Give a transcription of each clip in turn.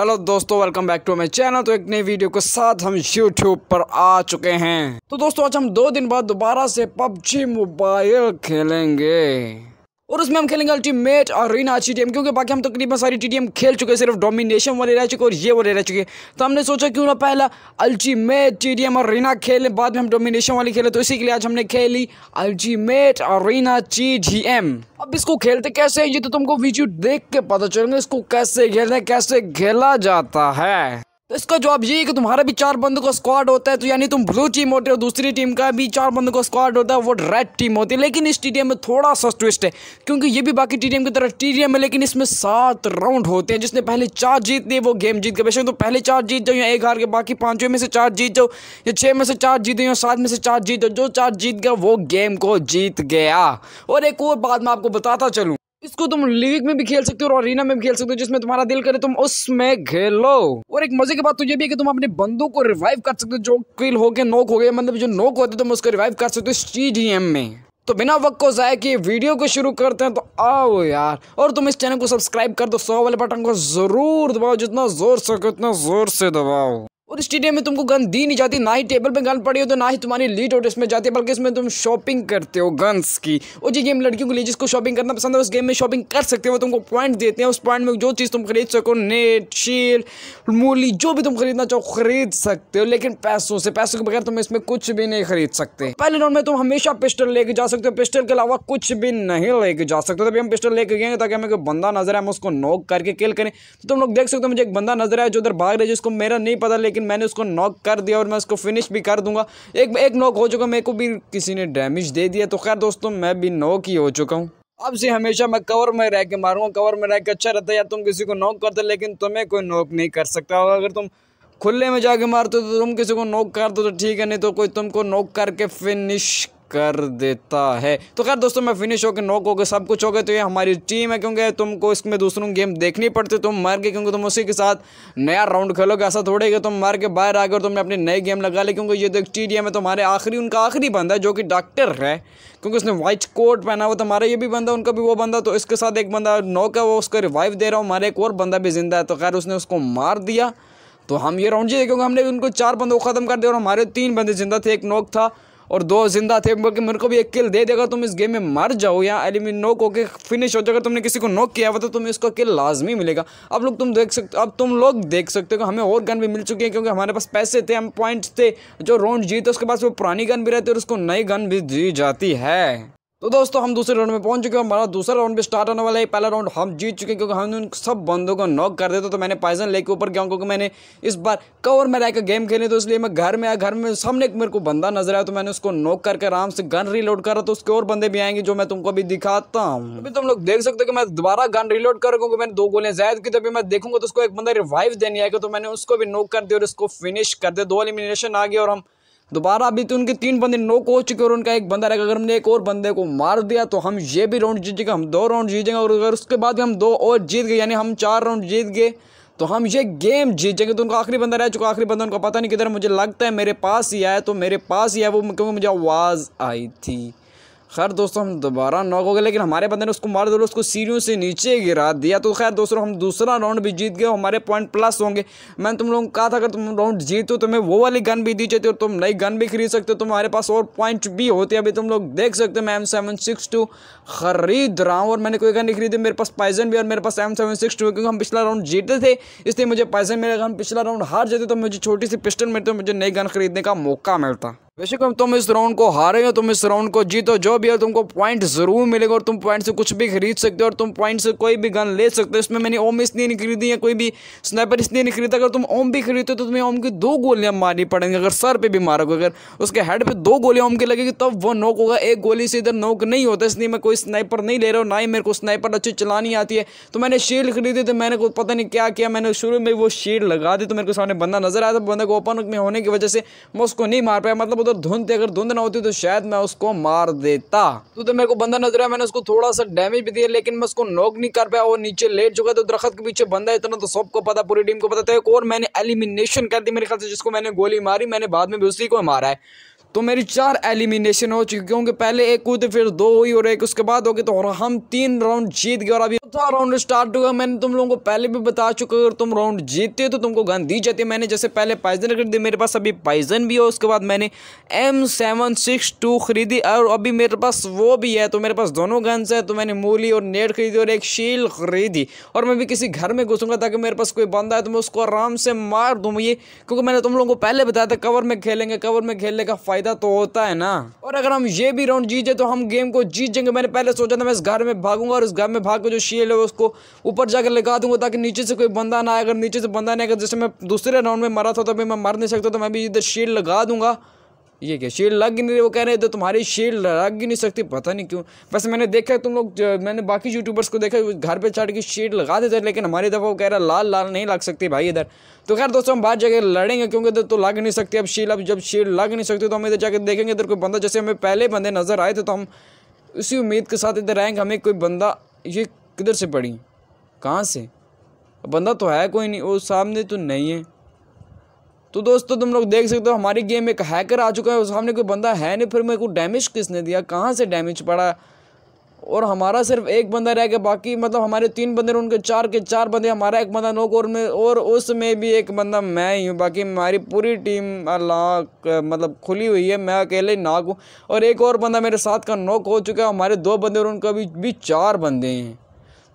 hello दोस्तों welcome back to my channel तो एक नई वीडियो के साथ हम यूट्यूब पर आ चुके हैं तो दोस्तों आज हम दो दिन बाद दोबारा से पबजी मोबाइल खेलेंगे और उसमें हम खेलेंगे अल्टीमेट रीना टी टीम क्योंकि बाकी हम तकरीबन तो सारी टी टीम खेल चुके हैं सिर्फ डोमिनेशन वाले रह चुके और ये वाले रह चुके तो हमने सोचा क्यों ना पहला अल्टीमेट टी और एम अरीना खेलें बाद में हम डोमिनेशन वाली खेले तो इसी के लिए आज हमने खेली ultimate arena T G M अब इसको खेलते कैसे ये तो तुमको वीडियो देख के पता चलेंगे इसको कैसे खेलते कैसे खेला जाता है तो इसका जवाब ये है कि तुम्हारा भी चार बंदों का स्क्वाड होता है तो यानी तुम ब्लू टीम होते हो दूसरी टीम का भी चार बंदों का स्क्वाड होता है वो रेड टीम होती है लेकिन इस टी में थोड़ा सा ट्विस्ट है क्योंकि ये भी बाकी टी की तरह टी है लेकिन इसमें सात राउंड होते हैं जिसने पहले चार जीत लिए वो गेम जीत गए बेशक तो पहले चार जीत जाओ या एक हार के बाकी पाँचों में से चार जीत जाओ या छः में से चार जीत या सात में से चार जीत जाओ जो चार जीत गया वो गेम को जीत गया और एक और बात मैं आपको बताता चलूँ इसको तुम लीग में भी खेल सकते हो और अरीना में भी खेल सकते हो जिसमें तुम्हारा दिल करे तुम उसमें खेलो और एक मजे की बात तो ये भी है कि तुम अपने बंदों को रिवाइव कर सकते हो जो किल हो गए नोक हो गए मतलब जो नोक होते तुम उसको रिवाइव कर सकते हो इस चीज एम में तो बिना वक्त को जाए कि वीडियो को शुरू करते हैं तो आओ यार और तुम इस चैनल को सब्सक्राइब कर दो सौ वाले बटन को जरूर दबाओ जितना जोर सके उतना जोर से दबाओ और स्टेडियम में तुमको गन दी नहीं जाती ना ही टेबल पे गन पड़ी हो तो ना ही तुम्हारी लीड और इसमें जाती है बल्कि इसमें तुम शॉपिंग करते हो गन्स की और ये गेम लड़कियों के लिए जिसको शॉपिंग करना पसंद है उस गेम में शॉपिंग कर सकते हो वो तुमको पॉइंट देते हैं उस पॉइंट में जो चीज़ तुम खरीद सको नेट शील मूली जो भी तुम खरीदना चाहो खरीद सकते हो लेकिन पैसों से पैसों के बगैर तुम इसमें कुछ भी नहीं खरीद सकते पहले राउंड में तुम हमेशा पिस्टल लेके जा सकते हो पिस्टल के अलावा कुछ भी नहीं लेके जा सकते तभी हम पिस्टल लेके गए ताकि हमें कोई बंदा नजर आए हम उसको नोक करके किल करें तो तुम लोग देख सकते हो मुझे एक बंदा नजर आया जो उधर भाग रहे जिसको मेरा नहीं पता लेकिन मैंने उसको नॉक कर दिया और मैं उसको फिनिश भी कर दूंगा एक एक नॉक हो चुका मेरे को भी किसी ने डैमेज दे दिया तो खैर दोस्तों मैं भी नॉक ही हो चुका हूँ अब से हमेशा मैं कवर में रह के मारूंगा कवर में रह के अच्छा रहता है या तुम किसी को नॉक करते लेकिन तुम्हें कोई नॉक नहीं कर सकता और अगर तुम खुले में जाके मारते हो तो तुम किसी को नॉक कर दो तो ठीक है नहीं तो कोई तुमको नॉक करके फिनिश कर देता है तो खैर दोस्तों मैं फिनिश होकर नॉक हो गए सब कुछ हो गए तो ये हमारी टीम है क्योंकि तुमको इसमें दूसरों गेम देखनी पड़ती तुम मर गए क्योंकि तुम उसी के साथ नया राउंड खेलोगे ऐसा थोड़े कि तुम मर के बाहर आ गए और तुमने अपनी नई गेम लगा ली क्योंकि ये तो एक टी डी तुम्हारे आखिरी उनका आखिरी बंदा है जो कि डॉक्टर है क्योंकि उसने वाइट कोट पहना हुआ तुम्हारा ये भी बंदा उनका भी वो बंदा तो इसके साथ एक बंदा नॉक है वो उसका रिवाइव दे रहा हूँ हमारे एक और बंदा भी जिंदा है तो खैर उसने उसको मार दिया तो हम ये राउंड जीते क्योंकि हमने उनको चार बंदों को ख़त्म कर दिया और हमारे तीन बंदे जिंदा थे एक नोक था और दो जिंदा थे बल्कि मेरे को भी एक किल दे देगा तुम इस गेम में मर जाओ या एलिमिन नोक होकर फिनिश हो जाएगा तुमने किसी को नोक किया हुआ तो तुम्हें इसका किल लाजमी मिलेगा अब लोग तुम देख सकते अब तुम लोग देख सकते हो हमें और गन भी मिल चुकी है क्योंकि हमारे पास पैसे थे हम पॉइंट्स थे जो राउंड जीते उसके पास वो पुरानी गन भी रहती है और उसको नई गन भी दी जाती है तो दोस्तों हम दूसरे राउंड में पहुंच चुके हैं हमारा दूसरा राउंड भी स्टार्ट होने वाला है पहला राउंड हम जीत चुके हैं क्योंकि हमने उन सब बंदों को नॉक कर दिया तो मैंने पाइजन लेके ऊपर गया क्योंकि मैंने इस बार कवर में रहकर गेम खेले तो इसलिए मैं घर में आया घर में सामने एक मेरे को बंदा नजर आया तो मैंने उसको नॉक करके आराम से गन रीलोड करा तो उसके और बंदे भी आएंगे जो मैं तुमको अभी दिखाता हूँ अभी तुम लोग देख सकते हो कि मैं दोबारा गन रीलोड कर क्योंकि मैंने दो गोलियाँ जायद की तभी मैं देखूंगा तो उसको एक बंदा रिवाइव देने आएगा तो मैंने उसको भी नोक कर दिया और उसको फिनिश कर दिया दो एलिमिनेशन आ गया और हम दोबारा अभी तो उनके तीन बंदे नोक हो चुके और उनका एक बंदा रहेगा अगर हमने एक और बंदे को मार दिया तो हम ये भी राउंड जीतेंगे हम दो राउंड जीतेंगे और अगर उसके बाद हम दो और जीत गए यानी हम चार राउंड जीत गए तो हम ये गेम जीत जाएंगे तो उनका आखिरी बंदा रह चुका आखिरी बंदा उनका पता नहीं किधर मुझे लगता है मेरे पास ही आया तो मेरे पास ही आया वो क्योंकि मुझे आवाज़ आई थी खैर दोस्तों हम दोबारा नॉक हो गए लेकिन हमारे बंदे ने उसको मार दिया उसको सीढ़ियों से नीचे गिरा दिया तो खैर दोस्तों हम दूसरा राउंड भी जीत गए हमारे पॉइंट प्लस होंगे मैंने तुम लोगों को कहा था अगर तुम राउंड जीतो मैं वो वाली गन भी दी जाती और तुम नई गन भी खरीद सकते हो तुम्हारे पास और पॉइंट भी होते हैं अभी तुम लोग देख सकते हो मैं एम सेवन सिक्स टू खरीद रहा हूँ और मैंने कोई गन नहीं खरीदी मेरे पास पाइजन भी और मेरे पास एम सेवन सिक्स टू क्योंकि हम पिछला राउंड जीते थे इसलिए मुझे पाइजन मिलेगा हम पिछला राउंड हार जाते तो मुझे छोटी सी पिस्टल मिलती मुझे नई गन खरीदने का मौका मिलता बेशक तुम इस राउंड को हारे हो तुम इस राउंड को जीतो जो भी है तुमको पॉइंट जरूर मिलेगा और तुम पॉइंट से कुछ भी खरीद सकते हो और तुम पॉइंट से कोई भी गन ले सकते हो इसमें मैंने ओम इसलिए नहीं खरीदी है कोई भी स्नाइपर इसलिए नहीं खरीदा अगर तुम ओम भी खरीदते हो तो तुम्हें ओम की दो गोलियां मारनी पड़ेंगी अगर सर पर भी मारोगे अगर उसके हेड पर दो गोलियां ओम की लगेगी तब वो नोक होगा एक गोली से इधर नोक नहीं होता इसलिए मैं कोई स्नाइपर नहीं ले रहा हूँ ना ही मेरे को स्नाइपर अच्छी चलानी आती है तो मैंने शील्ड खरीदी तो मैंने को पता नहीं क्या किया मैंने शुरू में वो शील्ड लगा दी तो मेरे को सामने बंदा नजर आया था तो बंदा को ओपन में होने की वजह से मैं उसको नहीं मार पाया मतलब उधर तो धुंध थी अगर धुंध ना होती तो शायद मैं उसको मार देता तो, तो मेरे को बंदा नजर आया मैंने उसको थोड़ा सा डैमेज भी दिया लेकिन मैं उसको नोक नहीं कर पाया वो नीचे लेट चुका तो दरख्त के पीछे बंदा इतना तो सबको पता पूरी टीम को पता था एक और मैंने एलिमिनेशन कर दी मेरे ख्याल से जिसको मैंने गोली मारी मैंने बाद में भी उसी को मारा है तो मेरी चार एलिमिनेशन हो चुकी क्योंकि पहले एक हुई थी तो फिर दो हुई और एक उसके बाद हो गई तो हम तीन राउंड जीत गए और अभी चौथा राउंड स्टार्ट हुआ मैंने तुम लोगों को पहले भी बता चुका अगर तुम राउंड जीतते हो तो तुमको गन दी जाती है मैंने जैसे पहले पाइजन खरीद मेरे पास अभी पाइजन भी हो उसके बाद मैंने एम सेवन सिक्स टू खरीदी और अभी मेरे पास वो भी है तो मेरे पास दोनों गन्स है तो मैंने मूली और नेट खरीदी और एक शील खरीदी और मैं भी किसी घर में घुसूंगा ताकि मेरे पास कोई बंदा है तो मैं उसको आराम से मार दूँ ये क्योंकि मैंने तुम लोगों को पहले बताया था कवर में खेलेंगे कवर में खेलने का फ़ायदा तो होता है ना और अगर हम ये भी राउंड जीते तो हम गेम को जीत जाएंगे मैंने पहले सोचा था मैं इस घर में भागूंगा और उस घर में भाग के जो शेल है उसको ऊपर जाकर लगा दूंगा ताकि नीचे से कोई बंदा ना आए अगर नीचे से बंदा नहीं आएगा जैसे मैं दूसरे राउंड में मरा था तो मैं मर नहीं सकता तो मैं भी इधर शील्ड लगा दूंगा ये क्या शील्ड लग नहीं रही वो कह रहे तो तुम्हारी शील्ड लग ही नहीं सकती पता नहीं क्यों वैसे मैंने देखा तुम लोग मैंने बाकी यूट्यूबर्स को देखा घर पे चढ़ के शील्ड लगा देते लेकिन हमारी दफ़ा वो कह रहा लाल लाल नहीं लग सकती भाई इधर तो खैर दोस्तों हम बाहर जाकर लड़ेंगे क्योंकि इधर तो लग नहीं सकती अब शील्ड अब जब शील्ड लग नहीं सकती तो हम इधर जाकर देखेंगे इधर कोई बंदा जैसे हमें पहले बंदे नज़र आए थे तो हम उसी उम्मीद के साथ इधर आएंगे हमें कोई बंदा ये किधर से पड़ी कहाँ से बंदा तो है कोई नहीं वो सामने तो नहीं है तो दोस्तों तुम लोग देख सकते हो हमारी गेम में एक हैकर आ चुका है उस सामने कोई बंदा है नहीं फिर मेरे को डैमेज किसने दिया कहाँ से डैमेज पड़ा और हमारा सिर्फ एक बंदा रह गया बाकी मतलब हमारे तीन बंदे उनके चार के चार बंदे हमारा एक बंदा नोक और में और उसमें भी एक बंदा मैं ही हूँ बाकी हमारी पूरी टीम लाक मतलब खुली हुई है मैं अकेले नाक हूँ और एक और बंदा मेरे साथ का नोक हो चुका है हमारे दो बंदे और उनका भी, भी चार बंदे हैं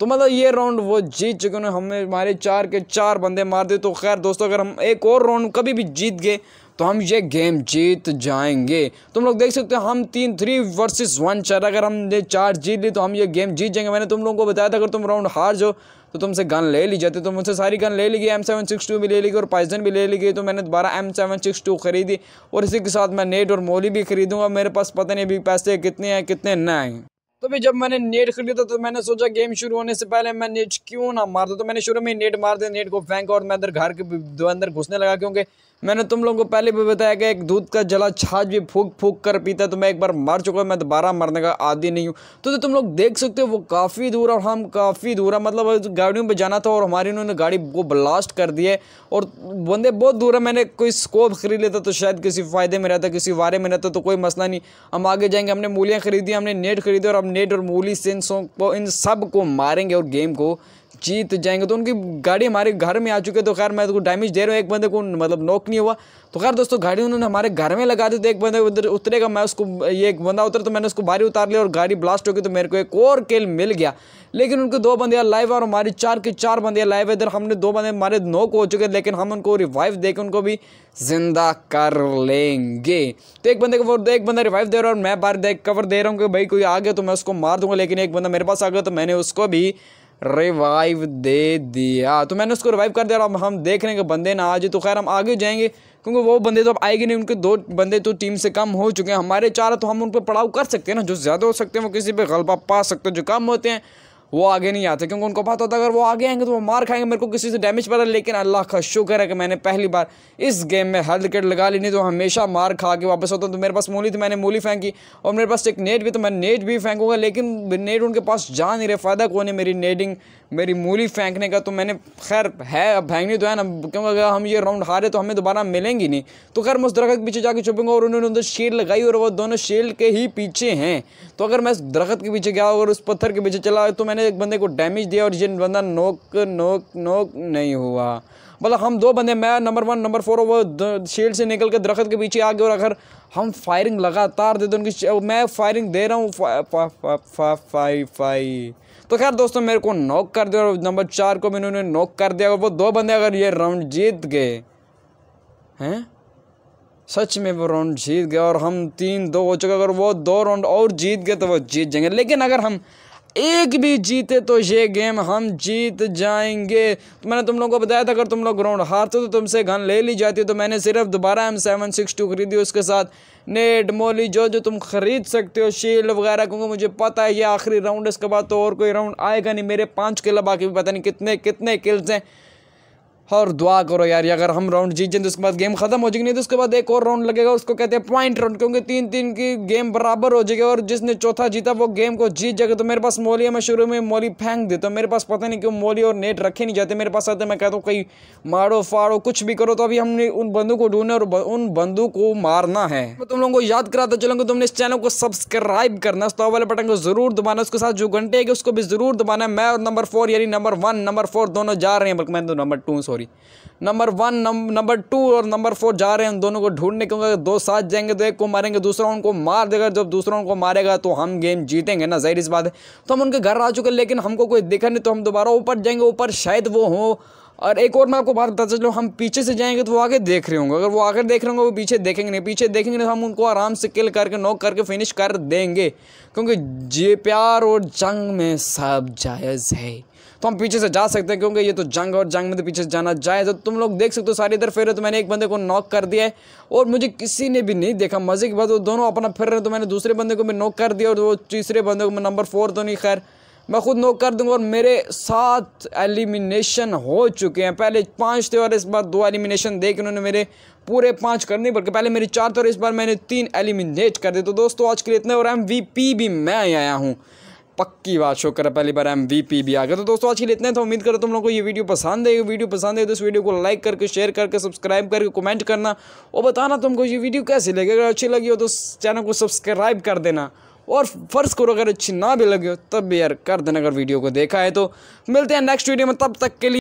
तो मतलब ये राउंड वो जीत चुके हैं हमें हमारे चार के चार बंदे मार दिए तो खैर दोस्तों अगर हम एक और राउंड कभी भी जीत गए तो हम ये गेम जीत जाएंगे तुम तो लोग देख सकते हो हम तीन थ्री वर्सेस वन चार अगर हमने चार जीत ली तो हम ये गेम जीत जाएंगे मैंने तुम लोगों को बताया था अगर तुम राउंड हार जाओ तो तुमसे गन ले ली जाती तो मुझसे सारी गन ले ली गई एम सेवन सिक्स टू भी ले ली गई और पाइजन भी ले ली गई तो मैंने दोबारा एम सेवन सिक्स टू खरीदी और इसी के साथ मैं नेट और मोली भी खरीदूंगा मेरे पास पता नहीं अभी पैसे कितने हैं कितने न हैं तो भी जब मैंने नेट खरीदा तो मैंने सोचा गेम शुरू होने से पहले मैं नेट क्यों ना मार दूँ तो मैंने शुरू में ही नेट मार दिया नेट को फेंका और मैं अंदर घर के अंदर घुसने लगा क्योंकि मैंने तुम लोगों को पहले भी बताया कि एक दूध का जला छाछ भी फूक फूक कर पीता है तो मैं एक बार मर चुका हूँ मैं दोबारा मरने का आदि नहीं हूँ तो, तो तुम लोग देख सकते हो वो काफ़ी दूर और हम काफ़ी दूर है मतलब गाड़ियों पर जाना था और हमारी उन्होंने गाड़ी को ब्लास्ट कर दिया और बंदे बहुत दूर है मैंने कोई स्कोप खरीद लेता तो शायद किसी फ़ायदे में रहता किसी वारे में रहता तो कोई मसला नहीं हम आगे जाएंगे हमने मूलियाँ खरीदी हमने नेट खरीदी और हम नेट और मूली से इन सब को मारेंगे और गेम को जीत जाएंगे तो उनकी गाड़ी हमारे घर में आ चुकी है तो खैर मैं तो डैमेज दे रहा हूँ एक बंदे को मतलब नोक नहीं हुआ तो खैर दोस्तों गाड़ी उन्होंने हमारे घर में लगा दी तो एक बंदे उधर उतरेगा मैं उसको ये एक बंदा उतर तो मैंने उसको भारी उतार लिया और गाड़ी ब्लास्ट हो गई तो मेरे को एक और केल मिल गया लेकिन उनके दो बंदे लाइव और हमारे चार के चार बंदे लाइव है इधर हमने दो बंदे हमारे नोक हो चुके लेकिन हम उनको रिवाइव दे उनको भी जिंदा कर लेंगे तो एक बंदे को एक बंदा रिवाइव दे रहा है और मैं बार देख कवर दे रहा हूँ कि भाई कोई आ गया तो मैं उसको मार दूंगा लेकिन एक बंदा मेरे पास आ गया तो मैंने उसको भी रिवाइव दे दिया तो मैंने उसको रिवाइव कर दिया और हम देख रहे हैं कि बंदे ना आज तो खैर हम आगे जाएंगे क्योंकि वो बंदे तो अब आएगी नहीं उनके दो बंदे तो टीम से कम हो चुके हैं हमारे चार तो हम उन पर पड़ाव कर सकते हैं ना जो ज़्यादा हो सकते हैं वो किसी पर गलबा पा सकते हैं जो कम होते हैं वो आगे नहीं आते क्योंकि उनको पता होता है अगर वो आगे आएंगे तो वो मार खाएंगे मेरे को किसी से डैमेज पड़ा लेकिन अल्लाह का शुक्र है कि मैंने पहली बार इस गेम में हर विकेट लगा ली नहीं तो हमेशा मार खा के वापस होता तो मेरे पास मूली थी मैंने मूली फेंकी और मेरे पास एक नेट भी तो मैं नेट भी फेंकूँगा लेकिन नेट उनके पास जा नहीं रहे फ़ायदा कौन है मेरी नेटिंग मेरी मूली फेंकने का तो मैंने खैर है अब फेंकनी तो है ना क्योंकि अगर हम ये राउंड हारे तो हमें दोबारा मिलेंगी नहीं तो खैर मैं उस दरख्त के पीछे जाके छुपूंगा और उन्होंने उधर शेड लगाई और वो दोनों शेड के ही पीछे हैं तो अगर मैं उस दरख्त के पीछे गया और उस पत्थर के पीछे चला तो मैंने एक बंदे को डैमेज दिया और ये बंदा नोक नोक नोक नहीं हुआ मतलब हम दो बंदे मैं नंबर वन नंबर फोर वो शेड से निकल कर दरख्त के पीछे आ गए और अगर हम फायरिंग लगातार दे तो उनकी मैं फायरिंग दे रहा हूँ फाई फाई तो खैर दोस्तों मेरे को नॉक कर दिया और नंबर चार को भी इन्होंने नॉक कर दिया और वो दो बंदे अगर ये राउंड जीत गए हैं सच में वो राउंड जीत गए और हम तीन दो हो चुके अगर वो दो राउंड और जीत गए तो वो जीत जाएंगे लेकिन अगर हम एक भी जीते तो ये गेम हम जीत जाएंगे तो मैंने तुम लोगों को बताया था अगर तुम लोग ग्राउंड हारते तो तुमसे गन ले ली जाती तो मैंने सिर्फ दोबारा एम सेवन सिक्स टू खरीदी उसके साथ नेट मोली जो जो तुम ख़रीद सकते हो शील्ड वगैरह क्योंकि मुझे पता है ये आखिरी राउंड इसके बाद तो और कोई राउंड आएगा नहीं मेरे पाँच किला बाकी भी पता नहीं कितने कितने किल्स हैं और दुआ करो यार अगर हम राउंड जीत जाए तो उसके बाद गेम खत्म हो जाएगी नहीं तो उसके बाद एक और राउंड लगेगा उसको कहते हैं पॉइंट राउंड क्योंकि तीन तीन की गेम बराबर हो जाएगी और जिसने चौथा जीता वो गेम को जीत जाएगा तो मेरे पास मोली है मैं शुरू में मोली फेंक देता तो मेरे पास पता नहीं क्यों मोली और नेट रखे नहीं जाते मेरे पास आते मैं कहता हूँ कहीं मारो फाड़ो कुछ भी करो तो अभी हमने उन बंदू को ढूंढने और उन बंदू को मारना है मैं तुम लोगों को याद कराता चलूंगा तुमने इस चैनल को सब्सक्राइब करना उस वाले बटन को जरूर दबाना उसके साथ जो घंटे है उसको भी जरूर दबाना है मैं और नंबर फोर यानी नंबर वन नंबर फोर दोनों जा रहे हैं बल्कि मैं तो number two sorry sorry number one number two और नंबर फोर जा रहे हैं उन दोनों को ढूंढने क्योंकि अगर दो साथ जाएंगे तो एक को मारेंगे दूसरा उनको मार देगा जब दूसरा उनको मारेगा तो हम गेम जीतेंगे ना जाहिर इस बात है तो हम उनके घर आ चुके हैं लेकिन हमको कोई दिखा नहीं तो हम दोबारा ऊपर जाएंगे ऊपर शायद वो हो और एक और मैं आपको बात बता चलो हम पीछे से जाएंगे तो वो आगे देख रहे होंगे अगर वो आगे देख रहे होंगे वो पीछे देखेंगे नहीं पीछे देखेंगे तो हम उनको आराम से किल करके नॉक करके फिनिश कर देंगे क्योंकि ये प्यार और जंग में सब जायज़ है तो हम पीछे से जा सकते हैं क्योंकि ये तो जंग और जंग में तो पीछे जाना जाए तो तुम लोग देख सकते हो सारी इधर फिर रहे तो मैंने एक बंदे को नॉक कर दिया है और मुझे किसी ने भी नहीं देखा मज़े की बात वो दोनों अपना फिर रहे तो मैंने दूसरे बंदे को भी नॉक कर दिया और वो तीसरे बंदे को मैं नंबर फोर तो नहीं खैर मैं खुद नोक कर दूंगा और मेरे सात एलिमिनेशन हो चुके हैं पहले पाँच थे और इस बार दो एलिमिनेशन दे के उन्होंने मेरे पूरे पाँच कर नहीं बल्कि पहले मेरी चार थे और इस बार मैंने तीन एलिमिनेट कर दिए तो दोस्तों आज के लिए इतने और एम वी पी भी मैं आया हूँ पक्की बात शो कर पहली बार एम भी आ गया तो दोस्तों आज के लिए इतना तो उम्मीद करो तुम लोग को ये वीडियो पसंद है वीडियो पसंद है तो इस वीडियो को लाइक करके शेयर करके सब्सक्राइब करके कमेंट करना और बताना तुमको ये वीडियो कैसी लगी अगर अच्छी लगी हो तो चैनल को सब्सक्राइब कर देना और फर्ज करो अगर अच्छी ना भी लगे हो तब भी यार कर देना अगर वीडियो को देखा है तो मिलते हैं नेक्स्ट वीडियो में तब तक के लिए